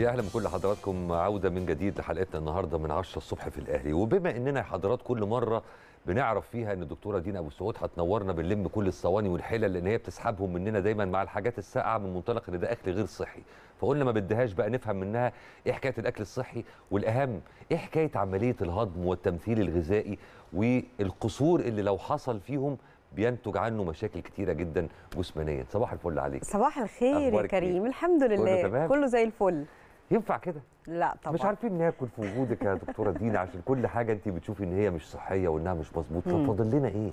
يا اهلا بكل حضراتكم عوده من جديد لحلقتنا النهارده من 10 الصبح في الاهلي وبما اننا يا حضرات كل مره بنعرف فيها ان الدكتوره دينا ابو سعود هتنورنا بنلم كل الصواني والحلل لان هي بتسحبهم مننا دايما مع الحاجات الساقعه من منطلق ان ده اكل غير صحي فقلنا ما بدهاش بقى نفهم منها ايه حكايه الاكل الصحي والاهم ايه حكايه عمليه الهضم والتمثيل الغذائي والقصور اللي لو حصل فيهم بينتج عنه مشاكل كتيره جدا جسمانيا صباح الفل عليك صباح الخير يا إيه؟ كريم الحمد لله كله, تمام؟ كله زي الفل ينفع كده لا طبعا مش عارفين ناكل في وجودك يا دكتوره دينا عشان كل حاجه انت بتشوفي ان هي مش صحيه وانها مش مظبوطه طب فاضل لنا ايه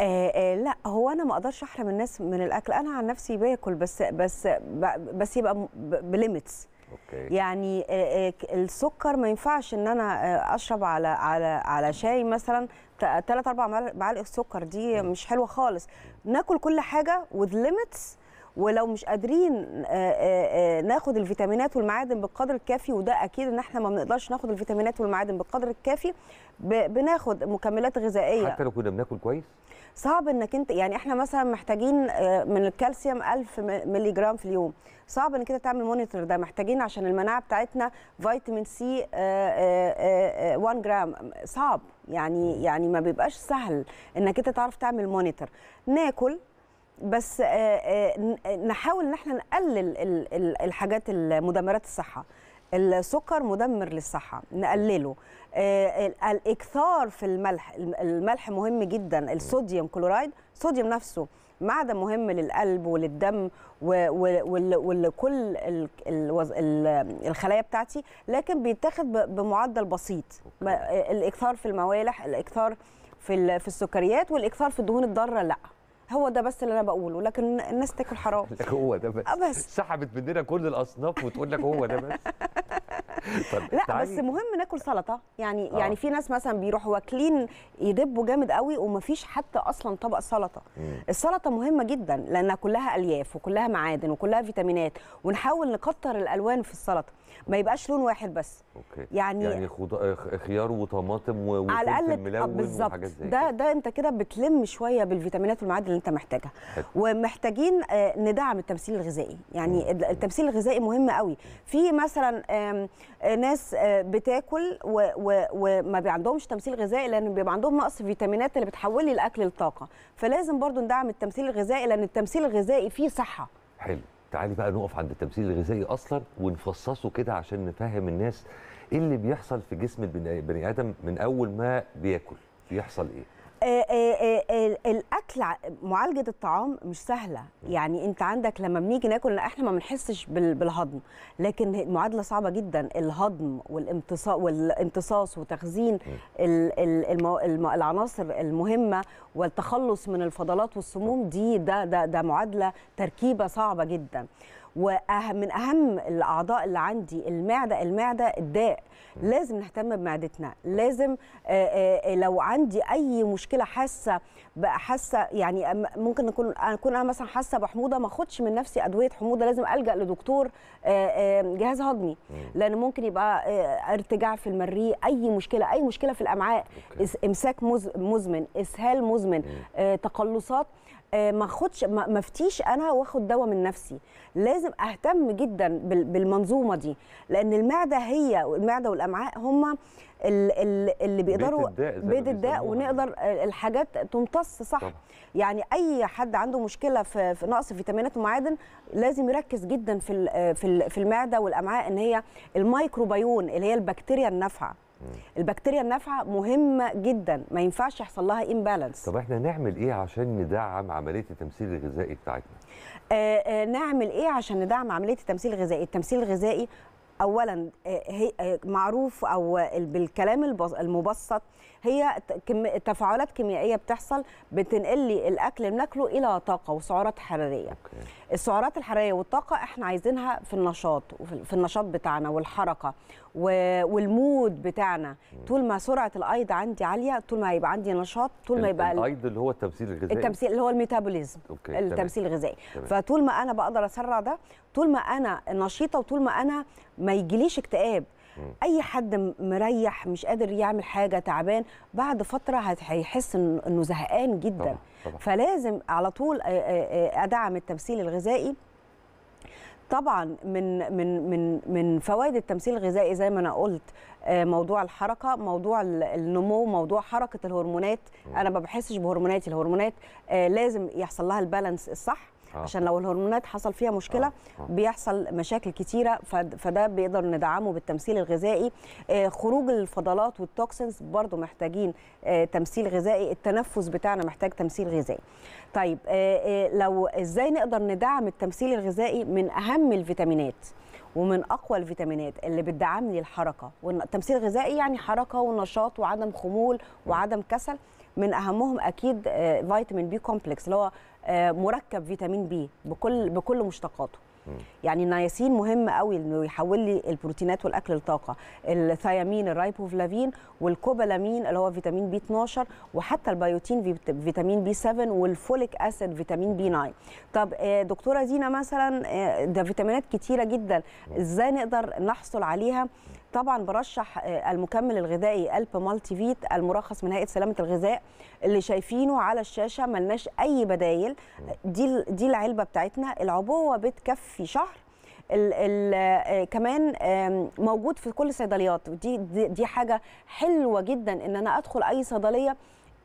آه آه لا هو انا ما اقدرش احرم الناس من الاكل انا عن نفسي باكل بس بس بس يبقى بليميتس أوكي. يعني آه، آه، السكر ما ينفعش ان انا آه، اشرب على على على شاي مثلا ثلاث اربع معالق السكر دي مش حلوه خالص ناكل كل حاجه وذ ليميتس ولو مش قادرين آه، آه، آه، ناخد الفيتامينات والمعادن بالقدر الكافي وده اكيد ان احنا ما بنقدرش ناخد الفيتامينات والمعادن بالقدر الكافي بناخد مكملات غذائيه حتى لو كنا بناكل كويس صعب انك انت يعني احنا مثلا محتاجين من الكالسيوم 1000 مللي جرام في اليوم صعب انك انت تعمل مونيتور ده محتاجين عشان المناعه بتاعتنا فيتامين سي 1 جرام صعب يعني يعني ما بيبقاش سهل انك انت تعرف تعمل مونيتور ناكل بس آه، آه، آه، نحاول ان احنا نقلل الحاجات المدمرات الصحه السكر مدمر للصحه نقلله الاكثار في الملح الملح مهم جدا الصوديوم كلورايد صوديوم نفسه معدن مهم للقلب وللدم ولكل الخلايا بتاعتي لكن بيتاخد بمعدل بسيط الاكثار في الموالح الاكثار في السكريات والاكثار في الدهون الضاره لا هو ده بس اللي انا بقوله لكن الناس تاكل حرام هو ده بس, آه، بس. سحبت مننا كل الاصناف وتقول لك هو ده بس لا تعالي. بس مهم ناكل سلطه يعني آه. يعني في ناس مثلا بيروحوا واكلين يدبوا جامد قوي ومفيش حتى اصلا طبق سلطه مم. السلطه مهمه جدا لانها كلها الياف وكلها معادن وكلها فيتامينات ونحاول نكتر الالوان في السلطه ما يبقاش لون واحد بس أوكي. يعني يعني خض... خيار وطماطم وفلفل آه، ملون بالظبط ده ده انت كده بتلم شويه بالفيتامينات والمعادن انت محتاجها ومحتاجين آه، ندعم التمثيل الغذائي يعني التمثيل الغذائي مهم قوي في مثلا آه، ناس آه، بتاكل وما عندهمش تمثيل غذائي لان بيبقى عندهم نقص فيتامينات اللي بتحول لي الاكل لطاقه فلازم برضو ندعم التمثيل الغذائي لان التمثيل الغذائي فيه صحه حلو تعالي بقى نقف عند التمثيل الغذائي اصلا ونفصصه كده عشان نفهم الناس ايه اللي بيحصل في جسم البني ادم من اول ما بياكل بيحصل ايه آه، آه، آه، الاكل معالجه الطعام مش سهله يعني انت عندك لما بنيجي ناكل احنا ما بنحسش بالهضم لكن معادله صعبه جدا الهضم والامتصاص والامتصاص وتخزين العناصر المهمه والتخلص من الفضلات والسموم دي ده ده ده معادله تركيبه صعبه جدا ومن اهم الاعضاء اللي عندي المعده المعده الداء لازم نهتم بمعدتنا لازم لو عندي اي مشكله حاسه بقى حاسه يعني ممكن اكون اكون انا مثلا حاسه بحموضه ما اخدش من نفسي ادويه حموضه لازم الجا لدكتور جهاز هضمي لان ممكن يبقى ارتجاع في المريء اي مشكله اي مشكله في الامعاء امساك مزمن اسهال مزمن تقلصات ما اخدش ما افتيش انا واخد دواء من نفسي لازم لازم اهتم جدا بالمنظومه دي لان المعده هي المعده والامعاء هم اللي بيقدروا بيت الداء ونقدر الحاجات تمتص صح طبعا. يعني اي حد عنده مشكله في, نقص فيتامينات ومعادن لازم يركز جدا في في في المعده والامعاء ان هي الميكروبيون اللي هي البكتيريا النافعه البكتيريا النافعه مهمه جدا ما ينفعش يحصل لها امبالانس طب احنا نعمل ايه عشان ندعم عمليه التمثيل الغذائي بتاعتنا آه، آه، نعمل ايه عشان ندعم عمليه التمثيل الغذائي التمثيل الغذائي اولا آه، هي معروف او بالكلام المبسط هي تفاعلات كيميائيه بتحصل بتنقل لي الاكل اللي بناكله الى طاقه وسعرات حراريه أوكي. السعرات الحراريه والطاقه احنا عايزينها في النشاط وفي النشاط بتاعنا والحركه والمود بتاعنا طول ما سرعه الايض عندي عاليه طول ما هيبقى عندي نشاط طول ما يبقى الايض اللي هو التمثيل الغذائي التمثيل اللي هو الميتابوليزم أوكي. التمثيل الغذائي فطول ما انا بقدر اسرع ده طول ما انا نشيطه وطول ما انا ما يجيليش اكتئاب اي حد مريح مش قادر يعمل حاجه تعبان بعد فتره هيحس انه زهقان جدا طبعا. طبعا. فلازم على طول ادعم التمثيل الغذائي طبعا من من من من فوائد التمثيل الغذائي زي ما انا قلت موضوع الحركه موضوع النمو موضوع حركه الهرمونات انا ما بحسش بهرموناتي الهرمونات لازم يحصل لها البالانس الصح آه. عشان لو الهرمونات حصل فيها مشكله آه. آه. بيحصل مشاكل كتيره فده بيقدر ندعمه بالتمثيل الغذائي آه، خروج الفضلات والتوكسنز برضو محتاجين آه، تمثيل غذائي التنفس بتاعنا محتاج تمثيل غذائي طيب آه، لو ازاي نقدر ندعم التمثيل الغذائي من اهم الفيتامينات ومن اقوى الفيتامينات اللي بتدعم لي الحركه والتمثيل الغذائي يعني حركه ونشاط وعدم خمول وعدم كسل من اهمهم اكيد فيتامين بي كومبلكس اللي هو آه، مركب فيتامين بي بكل بكل مشتقاته يعني النياسين مهم قوي انه يحول لي البروتينات والاكل لطاقه الثيامين الرايبوفلافين والكوبالامين اللي هو فيتامين بي 12 وحتى البيوتين فيتامين بي 7 والفوليك اسيد فيتامين بي 9 طب آه، دكتوره زينه مثلا آه، ده فيتامينات كتيره جدا ازاي نقدر نحصل عليها طبعا برشح آه، المكمل الغذائي الب مالتي فيت المرخص من هيئه سلامه الغذاء اللي شايفينه على الشاشه ملناش اي بدايل دي دي العلبه بتاعتنا العبوه بتكفي شهر الـ الـ آه، كمان موجود في كل الصيدليات ودي دي, دي حاجه حلوه جدا ان انا ادخل اي صيدليه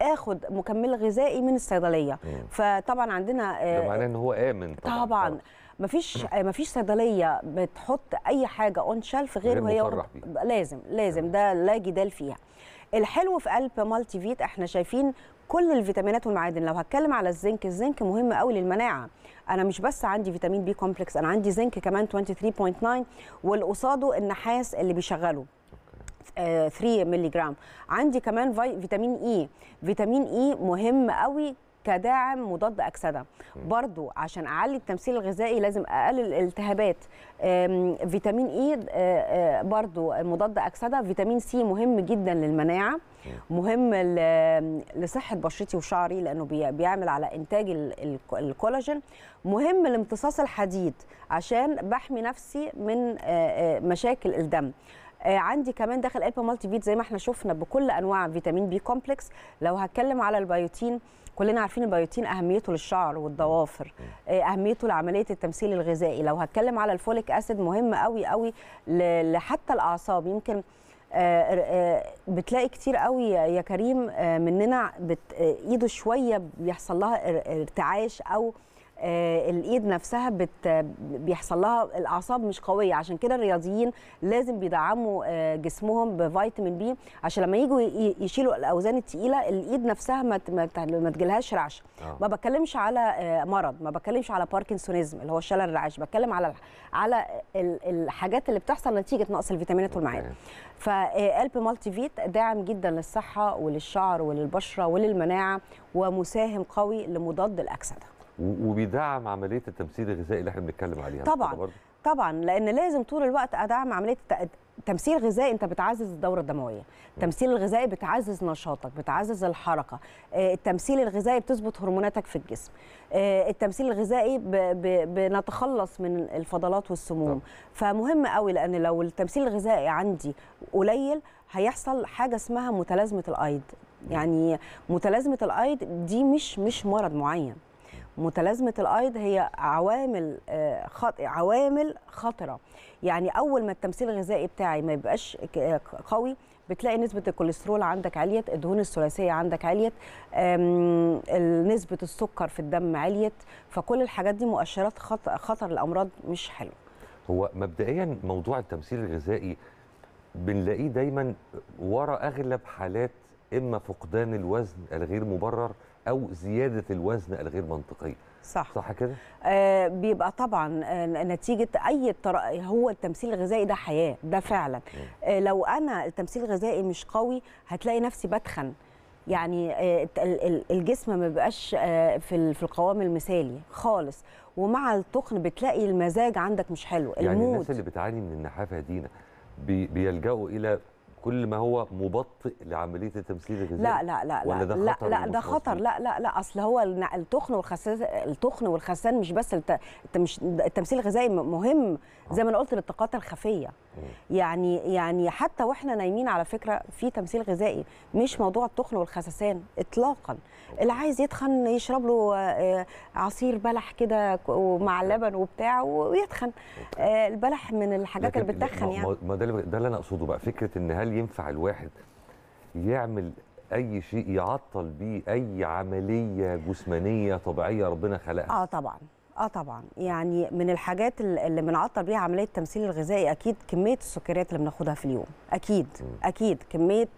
اخد مكمل غذائي من الصيدليه مم. فطبعا عندنا ده آه، معناه ان هو امن طبعا, طبعا. مفيش مفيش صيدليه بتحط اي حاجه اون شيلف غير, وهي لازم لازم ده لا جدال فيها الحلو في قلب مالتي فيت احنا شايفين كل الفيتامينات والمعادن لو هتكلم على الزنك الزنك مهم قوي للمناعه انا مش بس عندي فيتامين بي كومبلكس انا عندي زنك كمان 23.9 والقصاده النحاس اللي بيشغله 3 مللي جرام عندي كمان فيتامين اي e. فيتامين اي e مهم قوي كداعم مضاد اكسده برضو عشان اعلي التمثيل الغذائي لازم اقلل الالتهابات فيتامين اي آه، آه، برضو مضاد اكسده فيتامين سي مهم جدا للمناعه مهم لصحه بشرتي وشعري لانه بيعمل على انتاج الكولاجين مهم لامتصاص الحديد عشان بحمي نفسي من آه، مشاكل الدم آه، عندي كمان داخل البا مالتي فيت زي ما احنا شفنا بكل انواع فيتامين بي كومبلكس لو هتكلم على البيوتين كلنا عارفين البيوتين اهميته للشعر والضوافر آه، اهميته لعمليه التمثيل الغذائي لو هتكلم على الفوليك اسيد مهم قوي قوي لحتى الاعصاب يمكن آه، بتلاقي كتير قوي يا كريم مننا ايده شويه بيحصل لها ارتعاش او آه، الايد نفسها بت بيحصل لها الاعصاب مش قويه عشان كده الرياضيين لازم بيدعموا آه، جسمهم بفيتامين بي عشان لما يجوا يشيلوا الاوزان الثقيله الايد نفسها ما ما تجيلهاش رعشه آه. ما بتكلمش على مرض ما بتكلمش على باركنسونيزم اللي هو شلل الرعش بتكلم على على الحاجات اللي بتحصل نتيجه نقص الفيتامينات والمعادن فقلب مالتي فيت داعم جدا للصحه وللشعر وللبشره وللمناعه ومساهم قوي لمضاد الاكسده وبيدعم عمليه التمثيل الغذائي اللي احنا بنتكلم عليها طبعا طبعا لان لازم طول الوقت ادعم عمليه الت... تمثيل غذائي انت بتعزز الدوره الدمويه التمثيل الغذائي بتعزز نشاطك بتعزز الحركه آه، التمثيل الغذائي بتظبط هرموناتك في الجسم آه، التمثيل الغذائي ب... ب... بنتخلص من الفضلات والسموم طبعا. فمهم قوي لان لو التمثيل الغذائي عندي قليل هيحصل حاجه اسمها متلازمه الايد يعني متلازمه الايد دي مش مش مرض معين متلازمه الايض هي عوامل آه، خطر عوامل خطره يعني اول ما التمثيل الغذائي بتاعي ما يبقاش آه، قوي بتلاقي نسبة الكوليسترول عندك عليت الدهون الثلاثية عندك عليت نسبة السكر في الدم عليت فكل الحاجات دي مؤشرات خطر الأمراض مش حلوة هو مبدئيا موضوع التمثيل الغذائي بنلاقيه دايما ورا أغلب حالات اما فقدان الوزن الغير مبرر او زياده الوزن الغير منطقيه صح صح كده آه بيبقى طبعا آه، نتيجه اي طر... هو التمثيل الغذائي ده حياه ده فعلا آه لو انا التمثيل الغذائي مش قوي هتلاقي نفسي بتخن يعني آه، الجسم ما بيبقاش آه، في في القوام المثالي خالص ومع التخن بتلاقي المزاج عندك مش حلو المود يعني الناس اللي بتعاني من النحافه دينا بيلجأوا الى كل ما هو مبطئ لعمليه التمثيل الغذائي لا لا لا ولا ده لا خطر لا ده خطر لا لا لا اصل هو التخن والخسان التخن والخسان مش بس التمثيل الغذائي مهم زي ما انا قلت للطاقات الخفيه يعني يعني حتى واحنا نايمين على فكره في تمثيل غذائي مش موضوع التخن والخسسان اطلاقا اللي عايز يتخن يشرب له آه، آه، عصير بلح كده ومع اللبن وبتاع ويتخن آه، البلح من الحاجات اللي بتتخن يعني ما ده اللي انا اقصده بقى فكره ان هل ينفع الواحد يعمل اي شيء يعطل بيه اي عمليه جسمانيه طبيعيه ربنا خلقها اه طبعا اه طبعا يعني من الحاجات اللي بنعطل بيها عمليه التمثيل الغذائي اكيد كميه السكريات اللي بناخدها في اليوم اكيد اكيد كميه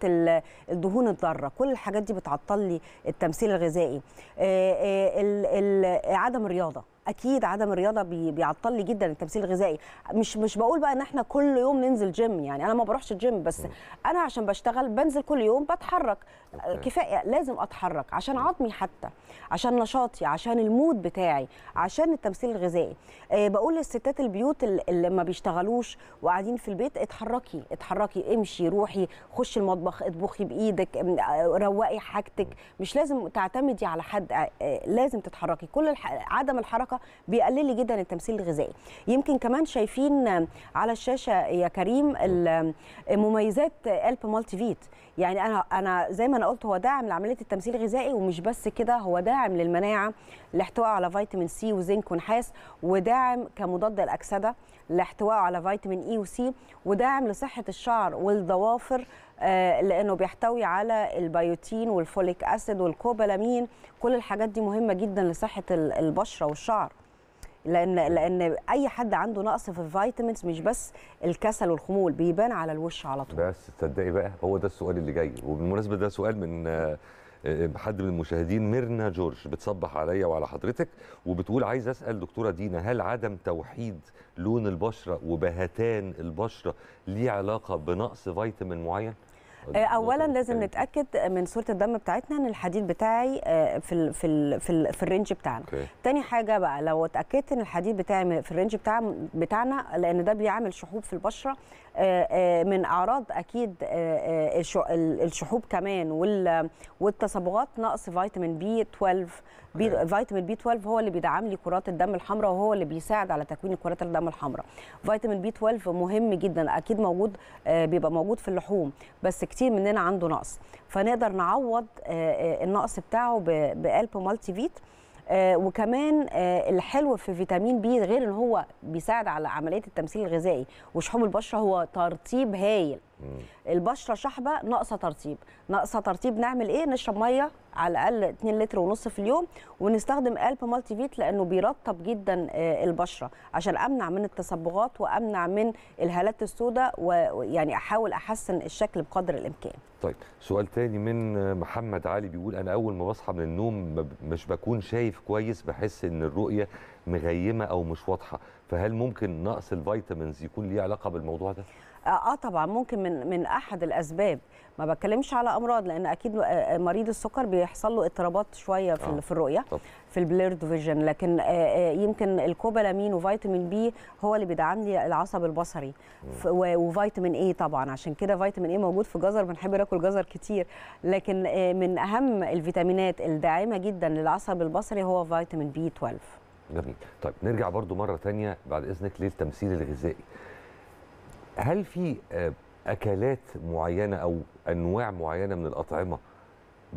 الدهون الضاره كل الحاجات دي بتعطل لي التمثيل الغذائي آه، آه، عدم الرياضه اكيد عدم الرياضه بيعطل لي جدا التمثيل الغذائي مش مش بقول بقى ان احنا كل يوم ننزل جيم يعني انا ما بروحش الجيم بس م. انا عشان بشتغل بنزل كل يوم بتحرك أوكي. كفايه لازم اتحرك عشان عظمي حتى عشان نشاطي عشان المود بتاعي عشان التمثيل الغذائي أه بقول للستات البيوت اللي ما بيشتغلوش وقاعدين في البيت اتحركي اتحركي امشي روحي خشي المطبخ اطبخي بايدك آه، روقي حاجتك مش لازم تعتمدي على حد آه، آه، لازم تتحركي كل الح... عدم الحركه الطاقه بيقلل لي جدا التمثيل الغذائي يمكن كمان شايفين على الشاشه يا كريم مميزات الب مالتي فيت يعني انا انا زي ما انا قلت هو داعم لعمليه التمثيل الغذائي ومش بس كده هو داعم للمناعه لاحتوائه على فيتامين سي وزنك ونحاس وداعم كمضاد الاكسده لاحتوائه على فيتامين اي وسي وداعم لصحه الشعر والضوافر آه، لانه بيحتوي على البيوتين والفوليك اسيد والكوبالامين كل الحاجات دي مهمه جدا لصحه البشره والشعر لان لان اي حد عنده نقص في الفيتامينز مش بس الكسل والخمول بيبان على الوش على طول بس تصدقي بقى هو ده السؤال اللي جاي وبالمناسبه ده سؤال من آه، آه، حد من المشاهدين ميرنا جورج بتصبح عليا وعلى حضرتك وبتقول عايز اسال دكتوره دينا هل عدم توحيد لون البشره وبهتان البشره ليه علاقه بنقص فيتامين معين؟ آه، اولا لازم نتاكد من صوره الدم بتاعتنا ان الحديد بتاعي آه، في الـ في الـ في, الـ في الرينج بتاعنا okay. تاني حاجه بقى لو اتاكدت ان الحديد بتاعي في الرينج بتاع بتاعنا لان ده بيعمل شحوب في البشره آه، آه، من اعراض اكيد آه، الشحوب كمان والتصبغات نقص فيتامين بي 12 بي فيتامين بي 12 هو اللي بيدعم لي كرات الدم الحمراء وهو اللي بيساعد على تكوين كرات الدم الحمراء فيتامين بي 12 مهم جدا اكيد موجود بيبقى موجود في اللحوم بس كتير مننا عنده نقص فنقدر نعوض النقص بتاعه بقلب مالتي فيت آه، وكمان آه، الحلو في فيتامين بي غير ان هو بيساعد على عمليه التمثيل الغذائي وشحوم البشره هو ترطيب هايل البشره شحبه ناقصه ترطيب ناقصه ترطيب نعمل ايه نشرب ميه على الاقل 2 لتر ونص في اليوم ونستخدم قلب مالتي فيت لانه بيرطب جدا آه، البشره عشان امنع من التصبغات وامنع من الهالات السوداء ويعني احاول احسن الشكل بقدر الامكان طيب سؤال تاني من محمد علي بيقول انا اول ما بصحى من النوم مش بكون شايف كويس بحس ان الرؤيه مغيمه او مش واضحه فهل ممكن نقص الفيتامينز يكون ليه علاقه بالموضوع ده آه،, اه طبعا ممكن من من احد الاسباب ما بتكلمش على امراض لان اكيد آه، آه، مريض السكر بيحصل له اضطرابات شويه في, آه. في الرؤيه طب. في البليرد فيجن لكن يمكن الكوبالامين وفيتامين بي هو اللي بيدعم لي العصب البصري وفيتامين اي طبعا عشان كده فيتامين اي موجود في جزر بنحب ناكل جزر كتير لكن من اهم الفيتامينات الداعمه جدا للعصب البصري هو فيتامين بي 12 جميل طيب نرجع برضو مره ثانيه بعد اذنك للتمثيل الغذائي هل في آه، اكلات معينه او انواع معينه من الاطعمه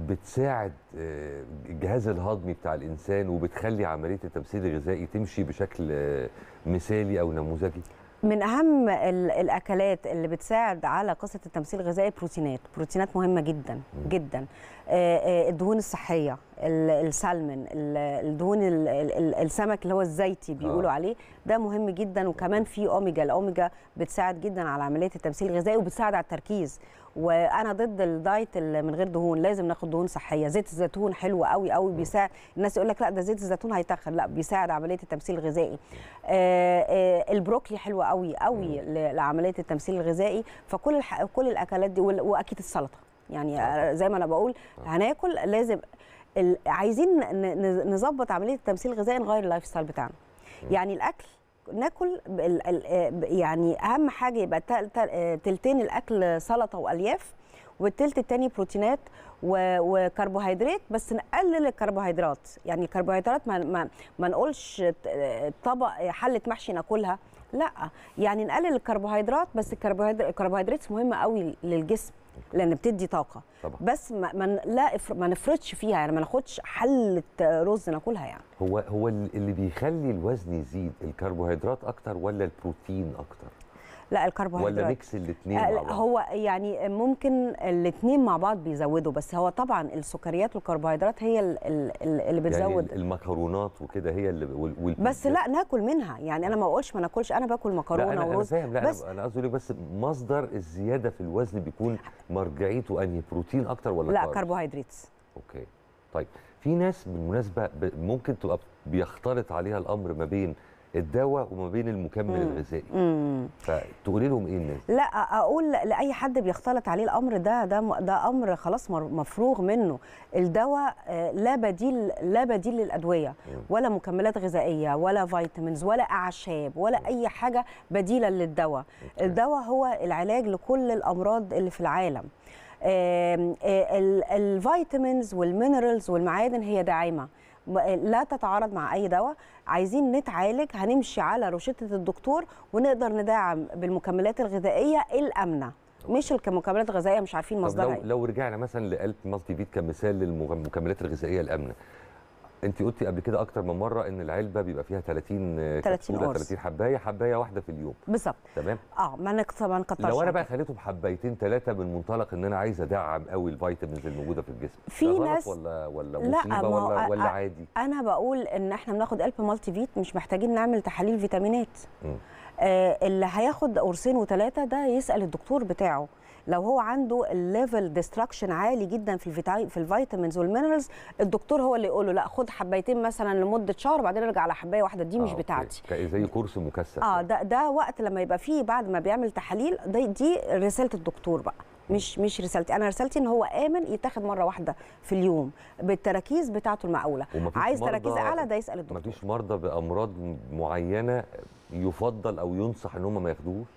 بتساعد الجهاز آه، الهضمي بتاع الانسان وبتخلي عمليه التمثيل الغذائي تمشي بشكل آه، مثالي او نموذجي من اهم الاكلات اللي بتساعد على قصه التمثيل الغذائي بروتينات بروتينات مهمه جدا جدا آه، آه، الدهون الصحيه السالمون الدهون السمك اللي هو الزيتي بيقولوا آه. عليه ده مهم جدا وكمان في اوميجا الاوميجا بتساعد جدا على عمليه التمثيل الغذائي وبتساعد على التركيز وانا ضد الدايت اللي من غير دهون لازم ناخد دهون صحيه زيت الزيتون حلو قوي قوي بيساعد الناس يقول لك لا ده زيت الزيتون هيتخن لا بيساعد عمليه التمثيل الغذائي البروكلي حلو قوي قوي لعمليه التمثيل الغذائي فكل كل الاكلات دي واكيد السلطه يعني اه. آه، زي ما انا بقول اه. هناكل لازم عايزين نظبط عمليه التمثيل الغذائي نغير اللايف ستايل بتاعنا يعني الاكل ناكل يعني اهم حاجه يبقى تلتين الاكل سلطه والياف والتلت التاني بروتينات وكربوهيدرات بس نقلل الكربوهيدرات يعني الكربوهيدرات ما, ما, ما نقولش طبق حله محشي ناكلها لا يعني نقلل الكربوهيدرات بس الكربوهيدرات مهمه قوي للجسم لان بتدي طاقه طبعا. بس ما, من لا إفر... ما نفرطش فيها يعني ما ناخدش حله رز ناكلها يعني هو هو اللي بيخلي الوزن يزيد الكربوهيدرات اكتر ولا البروتين اكتر لا الكربوهيدرات ولا ميكس الاثنين مع بعض هو يعني ممكن الاثنين مع بعض بيزودوا بس هو طبعا السكريات والكربوهيدرات هي اللي يعني بتزود يعني المكرونات وكده هي اللي والبيتزا. بس لا ناكل منها يعني انا ما بقولش ما ناكلش انا باكل مكرونه ورز أنا فاهم لا انا قصدي بس مصدر الزياده في الوزن بيكون مرجعيته انهي بروتين اكتر ولا لا كربوهيدرات اوكي طيب في ناس بالمناسبه ممكن تبقى بيختلط عليها الامر ما بين الدواء وما بين المكمل الغذائي فتقولي لهم ايه الناس لا اقول لاي حد بيختلط عليه الامر ده ده ده امر خلاص مفروغ منه الدواء آه، لا بديل لا بديل للادويه ولا مكملات غذائيه ولا فيتامينز ولا اعشاب ولا اي حاجه بديله للدواء الدواء هو العلاج لكل الامراض اللي في العالم الفيتامينز والمينرالز والمعادن هي داعمه لا تتعارض مع اي دواء عايزين نتعالج هنمشي على روشته الدكتور ونقدر ندعم بالمكملات الغذائيه الامنه مش المكملات الغذائيه مش عارفين مصدرها لو, إيه. لو رجعنا مثلا لقلب مالتي فيت كمثال للمكملات الغذائيه الامنه انت قلتي قبل كده اكتر من مره ان العلبه بيبقى فيها 30 30 قرص 30 حبايه حبايه واحده في اليوم بالظبط تمام اه ما انا طبعا لو انا بقى خليته بحبايتين ثلاثه من منطلق ان انا عايز ادعم قوي الفيتامينز الموجوده في الجسم في ناس ولا ولا لا ما ولا, ولا عادي انا بقول ان احنا بناخد الب مالتي فيت مش محتاجين نعمل تحاليل فيتامينات آه اللي هياخد قرصين وثلاثه ده يسال الدكتور بتاعه لو هو عنده الليفل ديستراكشن عالي جدا في الفيتامين في الفيتامينز والمينرالز الدكتور هو اللي يقول له لا خد حبايتين مثلا لمده شهر وبعدين ارجع على حبايه واحده دي آه مش بتاعتي زي كورس مكثف اه ده ده وقت لما يبقى فيه بعد ما بيعمل تحاليل دي, دي رساله الدكتور بقى مش مش رسالتي انا رسالتي ان هو امن يتاخد مره واحده في اليوم بالتراكيز بتاعته المعقوله عايز تراكيز اعلى ده يسال الدكتور مفيش مرضى بامراض معينه يفضل او ينصح ان هم ما ياخدوش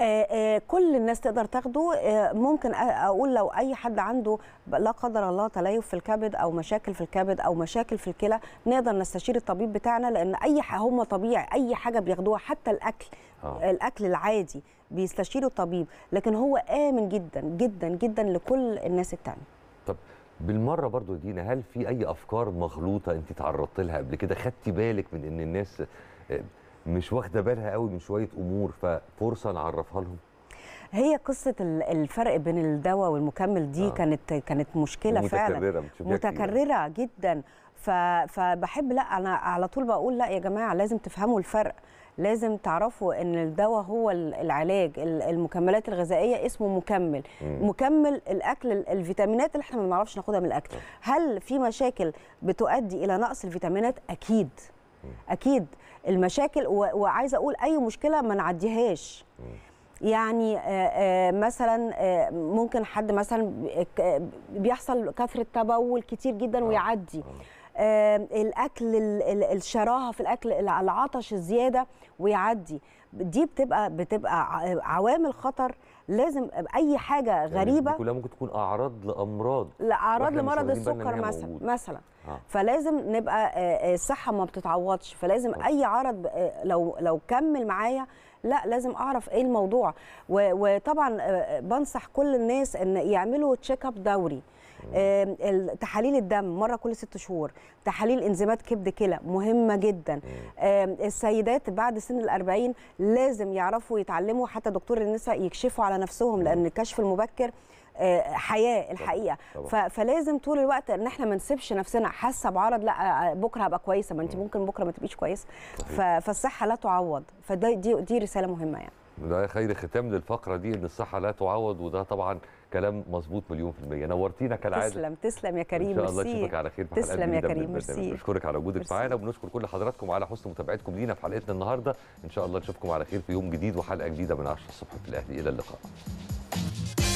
آه، آه، كل الناس تقدر تاخده آه، ممكن اقول لو اي حد عنده لا قدر الله تليف في الكبد او مشاكل في الكبد او مشاكل في الكلى نقدر نستشير الطبيب بتاعنا لان اي هم طبيعي اي حاجه بياخدوها حتى الاكل أوه. الاكل العادي بيستشيروا الطبيب لكن هو امن جدا جدا جدا لكل الناس التانية طب بالمره برضو دينا هل في اي افكار مغلوطه انت تعرضت لها قبل كده خدتي بالك من ان الناس مش واخده بالها قوي من شويه امور ففرصه نعرفها لهم هي قصه الفرق بين الدواء والمكمل دي آه. كانت كانت مشكله متكررة فعلا متكرره كتير. جدا فبحب لا انا على طول بقول لا يا جماعه لازم تفهموا الفرق لازم تعرفوا ان الدواء هو العلاج المكملات الغذائيه اسمه مكمل مم. مكمل الاكل الفيتامينات اللي احنا ما بنعرفش ناخدها من الاكل آه. هل في مشاكل بتؤدي الى نقص الفيتامينات اكيد مم. اكيد المشاكل وعايزه اقول اي مشكله ما نعديهاش يعني مثلا ممكن حد مثلا بيحصل كثره تبول كتير جدا آه. ويعدي آه. الاكل الشراهه في الاكل العطش الزياده ويعدي دي بتبقى بتبقى عوامل خطر لازم اي حاجه يعني غريبه كلها ممكن تكون اعراض لامراض لاعراض لمرض السكر مثلا مثلا آه. فلازم نبقى آه، آه، الصحه ما بتتعوضش فلازم آه. اي عرض آه، لو لو كمل معايا لا لازم اعرف ايه الموضوع وطبعا بنصح كل الناس ان يعملوا تشيك اب دوري تحاليل الدم مره كل ست شهور تحاليل انزيمات كبد كلى مهمه جدا السيدات بعد سن الأربعين لازم يعرفوا يتعلموا حتى دكتور النساء يكشفوا على نفسهم لان الكشف المبكر آه، حياه الحقيقه طبعا. فلازم طول الوقت ان احنا ما نسيبش نفسنا حاسه بعرض لا آه، آه، بكره هبقى كويسه ما انت ممكن بكره ما تبقيش كويسه فالصحه لا تعوض فدي دي, دي رساله مهمه يعني ده خير ختام للفقره دي ان الصحه لا تعوض وده طبعا كلام مظبوط مليون في المية نورتينا كالعادة تسلم تسلم يا كريم إن شاء الله نشوفك على خير في تسلم يا كريم ميرسي بشكرك على وجودك معانا وبنشكر كل حضراتكم على حسن متابعتكم لينا في حلقتنا النهاردة إن شاء الله نشوفكم على خير في يوم جديد وحلقة جديدة من 10 الصبح في الأهلي إلى اللقاء